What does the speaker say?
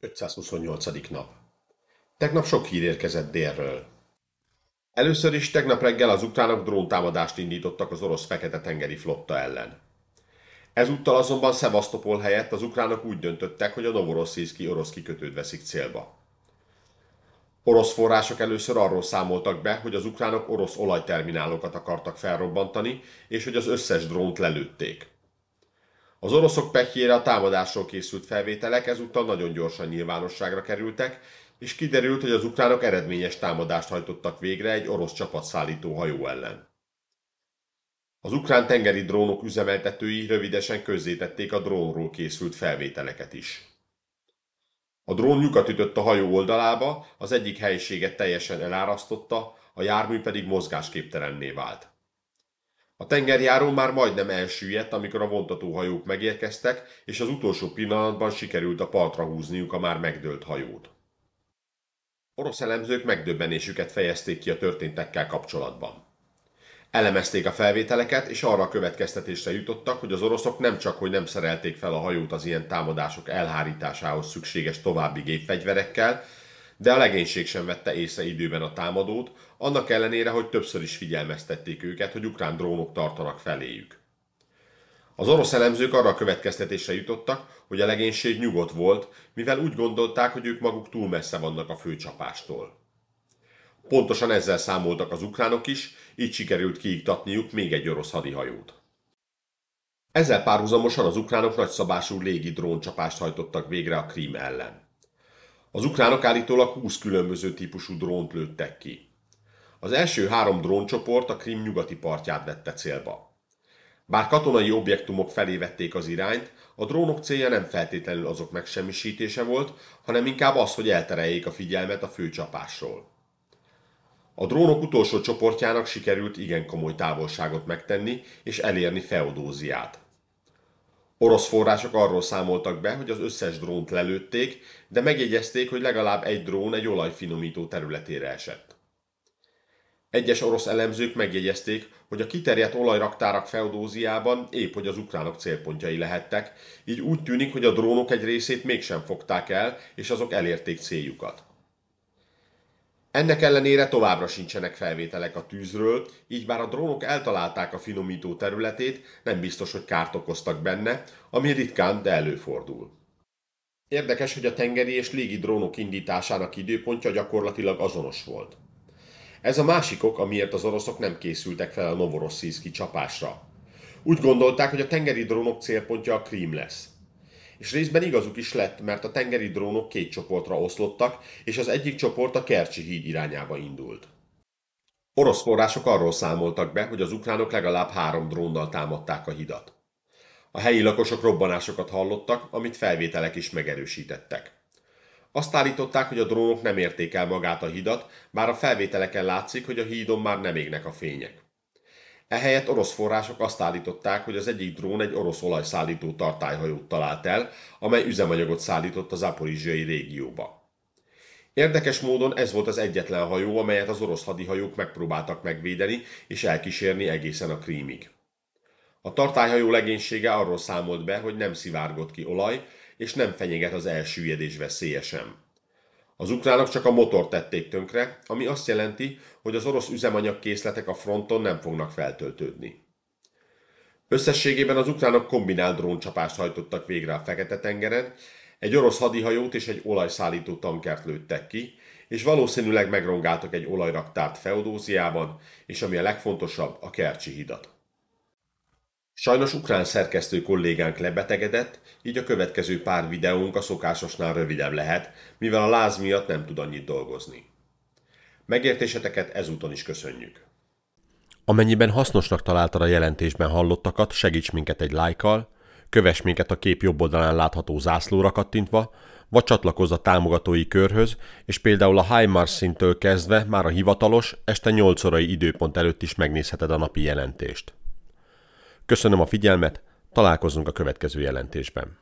528. nap. Tegnap sok hír érkezett délről. Először is tegnap reggel az ukránok dróntámadást indítottak az orosz fekete-tengeri flotta ellen. Ezúttal azonban Szevasztopol helyett az ukránok úgy döntöttek, hogy a Novorosszijszki orosz kikötőt veszik célba. Orosz források először arról számoltak be, hogy az ukránok orosz olajterminálokat akartak felrobbantani, és hogy az összes drónt lelőtték. Az oroszok pekjére a támadásról készült felvételek ezúttal nagyon gyorsan nyilvánosságra kerültek, és kiderült, hogy az ukránok eredményes támadást hajtottak végre egy orosz csapatszállító hajó ellen. Az ukrán tengeri drónok üzemeltetői rövidesen közzétették a drónról készült felvételeket is. A drón nyugat ütött a hajó oldalába, az egyik helyiséget teljesen elárasztotta, a jármű pedig mozgásképtelenné vált. A tengerjáró már majdnem elsüllyedt, amikor a vontatóhajók megérkeztek, és az utolsó pillanatban sikerült a partra húzniuk a már megdőlt hajót. Orosz elemzők megdöbbenésüket fejezték ki a történtekkel kapcsolatban. Elemezték a felvételeket, és arra a következtetésre jutottak, hogy az oroszok nem csak, hogy nem szerelték fel a hajót az ilyen támadások elhárításához szükséges további gépfegyverekkel, de a legénység sem vette észre időben a támadót, annak ellenére, hogy többször is figyelmeztették őket, hogy ukrán drónok tartanak feléjük. Az orosz elemzők arra a következtetésre jutottak, hogy a legénység nyugodt volt, mivel úgy gondolták, hogy ők maguk túl messze vannak a főcsapástól. Pontosan ezzel számoltak az ukránok is, így sikerült kiiktatniuk még egy orosz hadihajót. Ezzel párhuzamosan az ukránok nagyszabású légi dróncsapást hajtottak végre a Krím ellen. Az ukránok állítólag 20 különböző típusú drónt lőttek ki. Az első három dróncsoport a Krim nyugati partját vette célba. Bár katonai objektumok felé vették az irányt, a drónok célja nem feltétlenül azok megsemmisítése volt, hanem inkább az, hogy eltereljék a figyelmet a főcsapásról. A drónok utolsó csoportjának sikerült igen komoly távolságot megtenni és elérni Feodóziát. Orosz források arról számoltak be, hogy az összes drónt lelőtték, de megjegyezték, hogy legalább egy drón egy olajfinomító területére esett. Egyes orosz elemzők megjegyezték, hogy a kiterjedt olajraktárak Feodóziában épp hogy az ukránok célpontjai lehettek, így úgy tűnik, hogy a drónok egy részét mégsem fogták el, és azok elérték céljukat. Ennek ellenére továbbra sincsenek felvételek a tűzről, így bár a drónok eltalálták a finomító területét, nem biztos, hogy kárt okoztak benne, ami ritkán, de előfordul. Érdekes, hogy a tengeri és légi drónok indításának időpontja gyakorlatilag azonos volt. Ez a másik ok, amiért az oroszok nem készültek fel a Novorossziszki csapásra. Úgy gondolták, hogy a tengeri drónok célpontja a Krím lesz és részben igazuk is lett, mert a tengeri drónok két csoportra oszlottak, és az egyik csoport a Kercsi híd irányába indult. Orosz források arról számoltak be, hogy az ukránok legalább három drónnal támadták a hidat. A helyi lakosok robbanásokat hallottak, amit felvételek is megerősítettek. Azt állították, hogy a drónok nem érték el magát a hidat, bár a felvételeken látszik, hogy a hídon már nem égnek a fények. Ehelyett orosz források azt állították, hogy az egyik drón egy orosz olajszállító tartályhajót talált el, amely üzemanyagot szállított az aporizsiai régióba. Érdekes módon ez volt az egyetlen hajó, amelyet az orosz hadihajók megpróbáltak megvédeni és elkísérni egészen a krímig. A tartályhajó legénysége arról számolt be, hogy nem szivárgott ki olaj, és nem fenyeget az elsüllyedés veszélye sem. Az ukránok csak a motor tették tönkre, ami azt jelenti, hogy az orosz üzemanyagkészletek a fronton nem fognak feltöltődni. Összességében az ukránok kombinált dróncsapást hajtottak végre a Fekete-tengeren, egy orosz hadihajót és egy olajszállító tankert lőttek ki, és valószínűleg megrongáltak egy olajraktárt Feodóziában, és ami a legfontosabb, a Kercsi hidat. Sajnos ukrán szerkesztő kollégánk lebetegedett, így a következő pár videónk a szokásosnál rövidebb lehet, mivel a láz miatt nem tud annyit dolgozni. Megértéseteket ezúton is köszönjük! Amennyiben hasznosnak találtad a jelentésben hallottakat, segíts minket egy lájkkal, kövess minket a kép jobb oldalán látható zászlóra kattintva, vagy csatlakozz a támogatói körhöz, és például a Mars szintől kezdve már a hivatalos, este 8 órai időpont előtt is megnézheted a napi jelentést. Köszönöm a figyelmet, találkozunk a következő jelentésben.